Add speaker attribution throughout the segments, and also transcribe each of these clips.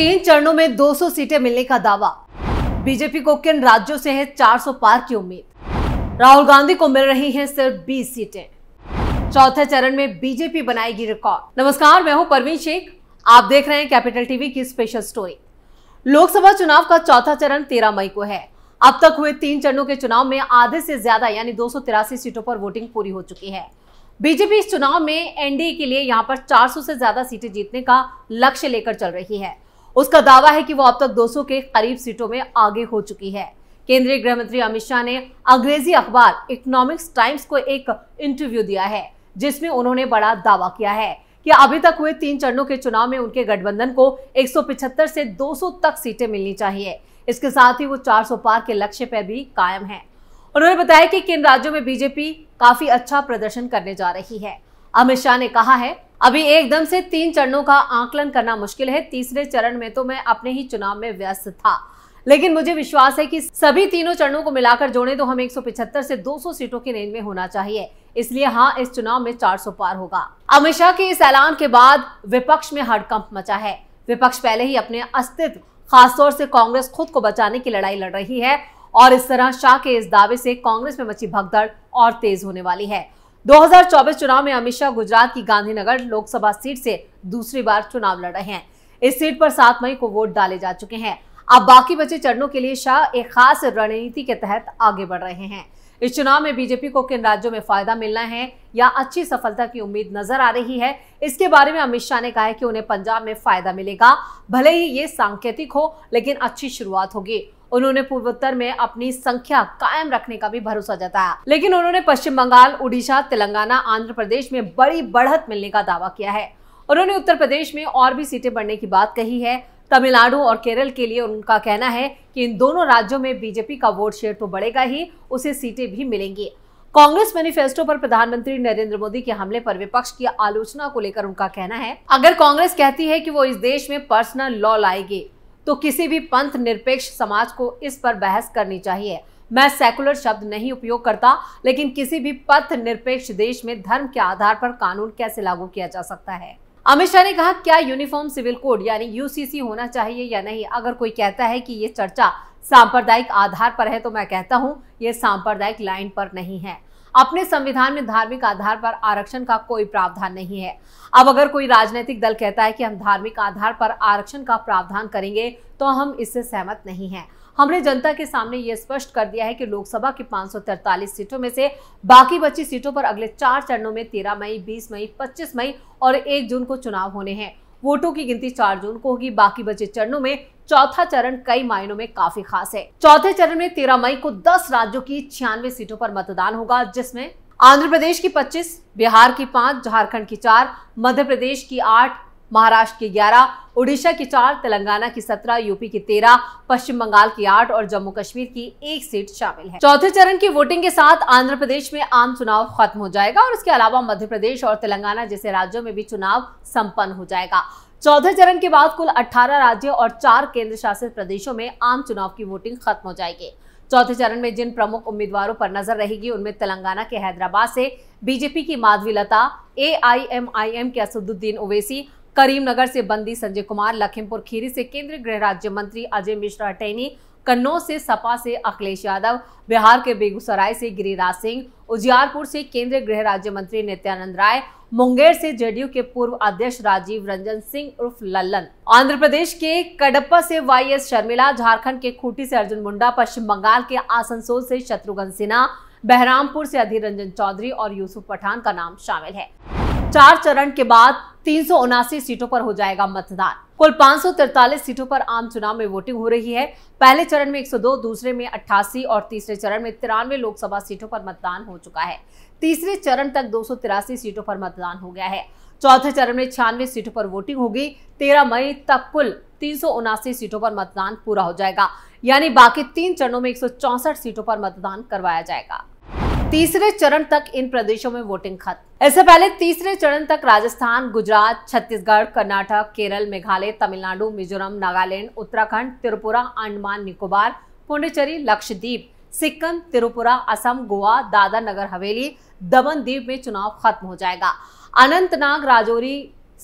Speaker 1: तीन चरणों में 200 सीटें मिलने का दावा बीजेपी को किन राज्यों से है 400 पार की उम्मीद राहुल गांधी को मिल रही हैं सिर्फ 20 सीटें चौथे चरण में बीजेपी बनाएगी रिकॉर्ड नमस्कार मैं हूं परवीन शेख आप देख रहे हैं कैपिटल टीवी की स्पेशल स्टोरी लोकसभा चुनाव का चौथा चरण तेरह मई को है अब तक हुए तीन चरणों के चुनाव में आधे से ज्यादा यानी दो सीटों पर वोटिंग पूरी हो चुकी है बीजेपी इस चुनाव में एनडीए के लिए यहां पर 400 से ज्यादा सीटें जीतने का लक्ष्य लेकर चल रही है उसका दावा है कि वो अब तक 200 के करीब सीटों में आगे हो चुकी है केंद्रीय गृह मंत्री अमित शाह ने अंग्रेजी अखबार इकोनॉमिक्स टाइम्स को एक इंटरव्यू दिया है जिसमें उन्होंने बड़ा दावा किया है कि अभी तक हुए तीन चरणों के चुनाव में उनके गठबंधन को 175 से 200 तक सीटें मिलनी चाहिए इसके साथ ही वो 400 पार के लक्ष्य पर भी कायम है उन्होंने बताया कि किन राज्यों में बीजेपी काफी अच्छा प्रदर्शन करने जा रही है अमित शाह ने कहा है अभी एकदम से तीन चरणों का आकलन करना मुश्किल है तीसरे चरण में तो मैं अपने ही चुनाव में व्यस्त था लेकिन मुझे विश्वास है कि सभी तीनों चरणों को मिलाकर जोड़े तो हम 175 से 200 सीटों की रेंज में होना चाहिए इसलिए हाँ इस चुनाव में 400 पार होगा अमित शाह के इस ऐलान के बाद विपक्ष में हड़कंप मचा है विपक्ष पहले ही अपने अस्तित्व खासतौर से कांग्रेस खुद को बचाने की लड़ाई लड़ रही है और इस तरह शाह के इस दावे से कांग्रेस में मची भगदड़ और तेज होने वाली है 2024 चुनाव में अमित शाह गुजरात की गांधीनगर लोकसभा सीट से दूसरी बार चुनाव लड़ रहे हैं इस सीट पर सात मई को वोट डाले जा चुके हैं अब बाकी बचे चरणों के लिए शाह एक खास रणनीति के तहत आगे बढ़ रहे हैं इस चुनाव में बीजेपी को किन राज्यों में फायदा मिलना है या अच्छी सफलता की उम्मीद नजर आ रही है इसके बारे में अमित शाह ने कहा है कि उन्हें पंजाब में फायदा मिलेगा भले ही ये सांकेतिक हो लेकिन अच्छी शुरुआत होगी उन्होंने पूर्वोत्तर में अपनी संख्या कायम रखने का भी भरोसा जताया लेकिन उन्होंने पश्चिम बंगाल उड़ीसा तेलंगाना आंध्र प्रदेश में बड़ी बढ़त मिलने का दावा किया है उन्होंने उत्तर प्रदेश में और भी सीटें बढ़ने की बात कही है तमिलनाडु और केरल के लिए उनका कहना है कि इन दोनों राज्यों में बीजेपी का वोट शेयर तो बढ़ेगा ही उसे सीटें भी मिलेंगी कांग्रेस मैनिफेस्टो पर प्रधानमंत्री नरेंद्र मोदी के हमले पर विपक्ष की आलोचना को लेकर उनका कहना है अगर कांग्रेस कहती है कि वो इस देश में पर्सनल लॉ लाएगी तो किसी भी पंथ निरपेक्ष समाज को इस पर बहस करनी चाहिए मैं सेकुलर शब्द नहीं उपयोग करता लेकिन किसी भी पथ निरपेक्ष देश में धर्म के आधार पर कानून कैसे लागू किया जा सकता है अमित शाह ने कहा क्या यूनिफॉर्म सिविल कोड यानी यूसीसी होना चाहिए या नहीं अगर कोई कहता है कि ये चर्चा सांप्रदायिक आधार पर है तो मैं कहता हूँ ये सांप्रदायिक लाइन पर नहीं है अपने संविधान में धार्मिक आधार पर आरक्षण का कोई प्रावधान नहीं है अब अगर कोई राजनीतिक दल कहता है कि हम धार्मिक आधार पर आरक्षण का प्रावधान करेंगे तो हम इससे सहमत नहीं है हमने जनता के सामने ये स्पष्ट कर दिया है कि लोकसभा की पांच सीटों में से बाकी बची सीटों पर अगले चार चरणों में तेरह मई बीस मई पच्चीस मई और एक जून को चुनाव होने हैं वोटों की गिनती 4 जून को होगी बाकी बचे चरणों में चौथा चरण कई मायनों में काफी खास है चौथे चरण में तेरह मई को दस राज्यों की छियानवे सीटों पर मतदान होगा जिसमें आंध्र प्रदेश की पच्चीस बिहार की पांच झारखंड की चार मध्य प्रदेश की आठ महाराष्ट्र की ग्यारह उड़ीसा की चार तेलंगाना की सत्रह यूपी की तेरह पश्चिम बंगाल की आठ और जम्मू कश्मीर की एक सीट शामिल है चौथे चरण की वोटिंग के साथ आंध्र प्रदेश में आम चुनाव खत्म हो जाएगा और इसके अलावा मध्य प्रदेश और तेलंगाना जैसे राज्यों में भी चुनाव संपन्न हो जाएगा चौथे चरण के बाद कुल 18 राज्यों और चार केंद्र शासित प्रदेशों में आम चुनाव की वोटिंग खत्म हो जाएगी चौथे चरण में जिन प्रमुख उम्मीदवारों पर नजर रहेगी उनमें तेलंगाना के हैदराबाद से बीजेपी की माधवी लता ए के असदुद्दीन ओवैसी करीमनगर से बंदी संजय कुमार लखीमपुर खीरी से केंद्रीय गृह राज्य मंत्री अजय मिश्रा टैनी कन्नौज से सपा से अखिलेश यादव बिहार के बेगूसराय से गिरिराज सिंह उजियारपुर से केंद्रीय गृह राज्य मंत्री नित्यानंद राय मुंगेर से जेडीयू के पूर्व अध्यक्ष राजीव रंजन सिंह उर्फ लल्लन आंध्र प्रदेश के कडप्पा से वाई एस शर्मिला झारखंड के खूंटी से अर्जुन मुंडा पश्चिम बंगाल के आसनसोल से शत्रुघ्न सिन्हा बहरामपुर से अधीर रंजन चौधरी और यूसुफ पठान का नाम शामिल है चार चरण के बाद तीन सीटों पर हो जाएगा मतदान कुल पाँच सीटों पर आम चुनाव में वोटिंग हो रही है पहले चरण में 102, दूसरे में 88 और तीसरे चरण में तिरानवे लोकसभा सीटों पर मतदान हो चुका है तीसरे चरण तक दो सीटों पर मतदान हो गया है चौथे चरण में छियानवे सीटों पर वोटिंग होगी तेरह मई तक कुल तीन सीटों पर मतदान पूरा हो जाएगा यानी बाकी तीन चरणों में एक सीटों पर मतदान करवाया जाएगा तीसरे चरण तक इन प्रदेशों में वोटिंग खत्म इससे पहले तीसरे चरण तक राजस्थान गुजरात छत्तीसगढ़ कर्नाटक केरल मेघालय तमिलनाडु मिजोरम नागालैंड उत्तराखंड त्रिपुरा अंडमान निकोबार पुंडचेरी लक्षद्वीप सिक्किम त्रिपुरा असम गोवा दादा नगर हवेली दमन द्वीप में चुनाव खत्म हो जाएगा अनंतनाग राजौरी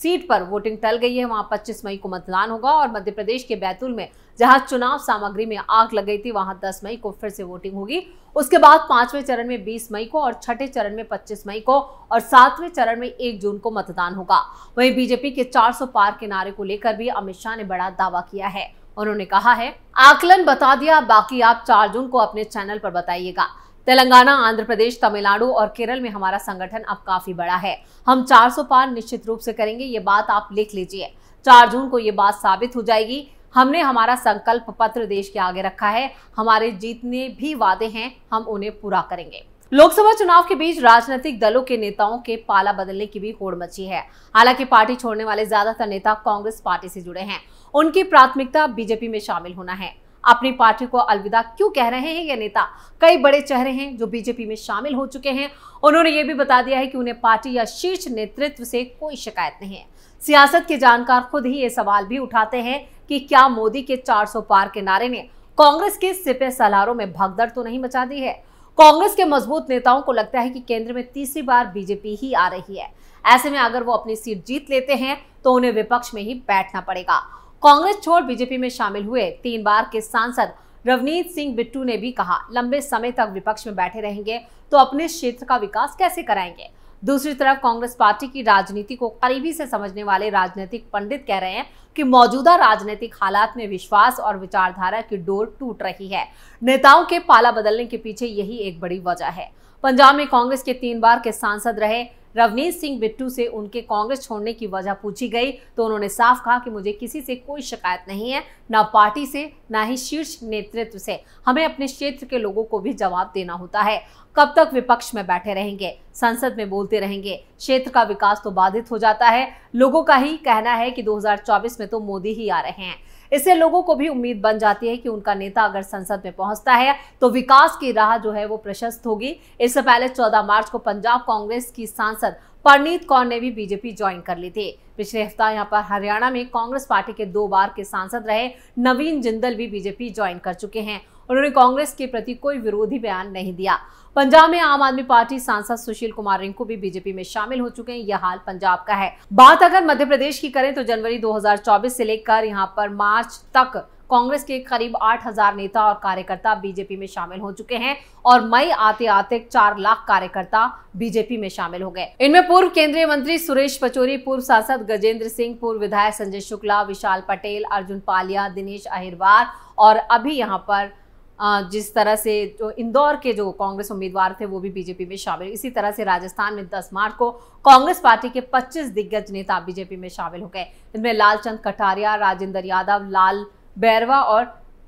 Speaker 1: सीट पर वोटिंग टल गई है वहां 25 मई को मतदान होगा और मध्य प्रदेश के बैतूल में जहां चुनाव सामग्री में आग लग गई थी वहां 10 मई को फिर से वोटिंग होगी उसके बाद पांचवें चरण में 20 मई को और छठे चरण में 25 मई को और सातवें चरण में 1 जून को मतदान होगा वहीं बीजेपी के 400 पार के नारे को लेकर भी अमित शाह ने बड़ा दावा किया है उन्होंने कहा है आकलन बता दिया बाकी आप चार जून को अपने चैनल पर बताइएगा तेलंगाना आंध्र प्रदेश तमिलनाडु और केरल में हमारा संगठन अब काफी बड़ा है हम 400 पार निश्चित रूप से करेंगे ये बात आप लिख लीजिए चार जून को ये बात साबित हो जाएगी हमने हमारा संकल्प पत्र देश के आगे रखा है हमारे जितने भी वादे हैं हम उन्हें पूरा करेंगे लोकसभा चुनाव के बीच राजनीतिक दलों के नेताओं के पाला बदलने की भी होड़ मची है हालांकि पार्टी छोड़ने वाले ज्यादातर नेता कांग्रेस पार्टी से जुड़े हैं उनकी प्राथमिकता बीजेपी में शामिल होना है अपनी पार्टी को अलविदा क्यों कह रहे हैं ये नेता कई बड़े चेहरे हैं जो बीजेपी में शामिल हो चुके हैं उन्होंने ये भी बता दिया है कि उन्हें पार्टी या शीर्ष नेतृत्व से कोई शिकायत नहीं है सियासत के जानकार खुद ही ये सवाल भी उठाते हैं कि क्या मोदी के चार पार के नारे ने कांग्रेस के सिपे सलारों में भगदड़ तो नहीं मचा दी है कांग्रेस के मजबूत नेताओं को लगता है कि केंद्र में तीसरी बार बीजेपी ही आ रही है ऐसे में अगर वो अपनी सीट जीत लेते हैं तो उन्हें विपक्ष में ही बैठना पड़ेगा कांग्रेस छोड़ बीजेपी में शामिल हुए तीन बार के सांसद रवनीत सिंह बिट्टू ने भी कहा लंबे समय तक विपक्ष में बैठे रहेंगे तो अपने क्षेत्र का विकास कैसे कराएंगे दूसरी तरफ कांग्रेस पार्टी की राजनीति को करीबी से समझने वाले राजनीतिक पंडित कह रहे हैं कि मौजूदा राजनीतिक हालात में विश्वास और विचारधारा की डोर टूट रही है नेताओं के पाला बदलने के पीछे यही एक बड़ी वजह है पंजाब में कांग्रेस के तीन बार के सांसद रहे रवनीत सिंह बिट्टू से उनके कांग्रेस छोड़ने की वजह पूछी गई तो उन्होंने साफ कहा कि मुझे किसी से कोई शिकायत नहीं है ना पार्टी से ना ही शीर्ष नेतृत्व से हमें अपने क्षेत्र के लोगों को भी जवाब देना होता है कब तक विपक्ष में बैठे रहेंगे संसद में बोलते रहेंगे क्षेत्र का विकास तो बाधित हो जाता है लोगों का ही कहना है कि 2024 में तो मोदी ही आ रहे हैं इससे लोगों को भी उम्मीद बन जाती है कि उनका नेता अगर संसद में पहुंचता है तो विकास की राह जो है वो प्रशस्त होगी इससे पहले चौदह मार्च को पंजाब कांग्रेस की सांसद परनीत कौर ने भी बीजेपी ज्वाइन कर ली थी पिछले हफ्ता यहाँ पर हरियाणा में कांग्रेस पार्टी के दो बार के सांसद रहे नवीन जिंदल भी बीजेपी ज्वाइन कर चुके हैं उन्होंने कांग्रेस के प्रति कोई विरोधी बयान नहीं दिया पंजाब में आम आदमी पार्टी सांसद सुशील कुमार रिंकू भी बीजेपी में शामिल हो चुके हैं यह हाल पंजाब का है बात अगर मध्य प्रदेश की करें तो जनवरी 2024 से लेकर यहां पर मार्च तक कांग्रेस के करीब 8000 नेता और कार्यकर्ता बीजेपी में शामिल हो चुके हैं और मई आते आते चार लाख कार्यकर्ता बीजेपी में शामिल हो गए इनमें पूर्व केंद्रीय मंत्री सुरेश पचोरी पूर्व सांसद गजेंद्र सिंह पूर्व विधायक संजय शुक्ला विशाल पटेल अर्जुन पालिया दिनेश अहिरवार और अभी यहाँ पर जिस तरह से जो इंदौर के जो कांग्रेस उम्मीदवार थे वो भी बीजेपी में शामिल इसी तरह से राजस्थान में 10 मार्च को कांग्रेस पार्टी के 25 दिग्गज नेता बीजेपी में शामिल हो गए इनमें लालचंद कटारिया राजेंद्र यादव लाल बैरवा और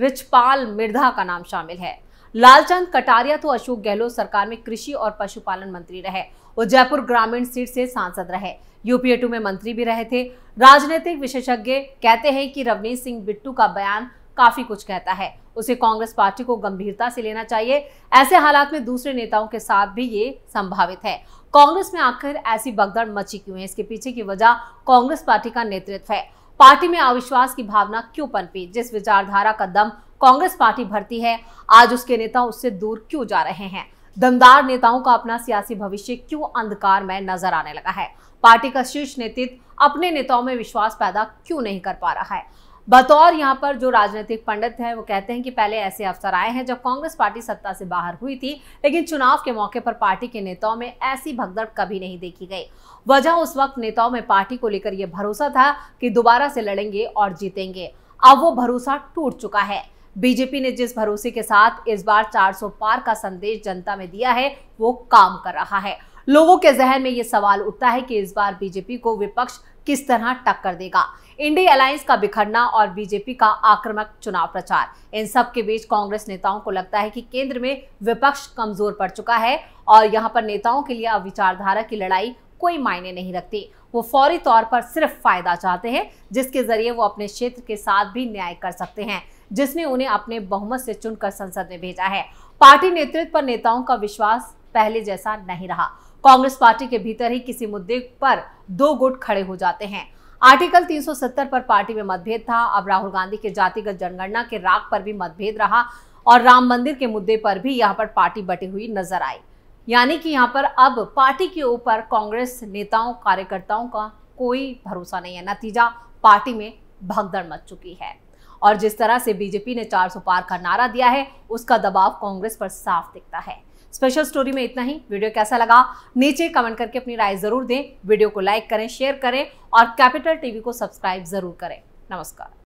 Speaker 1: रिचपाल मिर्धा का नाम शामिल है लालचंद कटारिया तो अशोक गहलोत सरकार में कृषि और पशुपालन मंत्री रहे वो जयपुर ग्रामीण सीट से सांसद रहे यूपीए टू में मंत्री भी रहे थे राजनीतिक विशेषज्ञ कहते हैं कि रवनीत सिंह बिट्टू का बयान काफी कुछ कहता है उसे कांग्रेस पार्टी को गंभीरता से लेना चाहिए ऐसे हालात में दूसरे नेताओं के साथ भी ये संभावित है कांग्रेस में आखिर ऐसी बगदड़ मची क्यों है इसके पीछे की वजह कांग्रेस पार्टी का नेतृत्व है पार्टी में अविश्वास की भावना क्यों पनपी जिस विचारधारा का दम कांग्रेस पार्टी भरती है आज उसके नेता उससे दूर क्यों जा रहे हैं दमदार नेताओं का अपना सियासी भविष्य क्यों अंधकार में नजर आने लगा है पार्टी का शीर्ष नेतृत्व अपने नेताओं में विश्वास पैदा क्यों नहीं कर पा रहा है बतौर यहाँ पर जो राजनीतिक पंडित हैं वो कहते हैं कि पहले ऐसे अवसर आए हैं जब कांग्रेस पार्टी सत्ता से बाहर हुई थी लेकिन चुनाव के मौके पर पार्टी के नेताओं में ऐसी भगदड़ कभी नहीं देखी गई वजह उस वक्त नेताओं में पार्टी को लेकर यह भरोसा था कि दोबारा से लड़ेंगे और जीतेंगे अब वो भरोसा टूट चुका है बीजेपी ने जिस भरोसे के साथ इस बार 400 पार का संदेश जनता में दिया है वो काम कर रहा है लोगों के जहन में ये सवाल उठता है कि इस बार बीजेपी को विपक्ष किस तरह टक्कर देगा इंडी अलायंस का बिखरना और बीजेपी का आक्रामक चुनाव प्रचार इन सब के बीच कांग्रेस नेताओं को लगता है कि केंद्र में विपक्ष कमजोर पड़ चुका है और यहां पर नेताओं के लिए अब विचारधारा की लड़ाई कोई मायने नहीं रखती वो फौरी तौर पर सिर्फ फायदा चाहते हैं जिसके जरिए वो अपने क्षेत्र के साथ भी न्याय कर सकते हैं जिसने उन्हें अपने बहुमत से चुनकर संसद में भेजा है पार्टी नेतृत्व पर नेताओं का विश्वास पहले जैसा नहीं रहा कांग्रेस पार्टी के भीतर ही किसी मुद्दे पर दो गुट खड़े हो जाते हैं आर्टिकल 370 पर पार्टी में मतभेद था अब राहुल गांधी के जातिगत जनगणना के राग पर भी मतभेद रहा और राम मंदिर के मुद्दे पर भी यहाँ पर पार्टी बटी हुई नजर आई यानी कि यहाँ पर अब पार्टी के ऊपर कांग्रेस नेताओं कार्यकर्ताओं का कोई भरोसा नहीं है नतीजा पार्टी में भगदड़ मच चुकी है और जिस तरह से बीजेपी ने 400 पार का नारा दिया है उसका दबाव कांग्रेस पर साफ दिखता है स्पेशल स्टोरी में इतना ही वीडियो कैसा लगा नीचे कमेंट करके अपनी राय जरूर दें वीडियो को लाइक करें शेयर करें और कैपिटल टीवी को सब्सक्राइब जरूर करें नमस्कार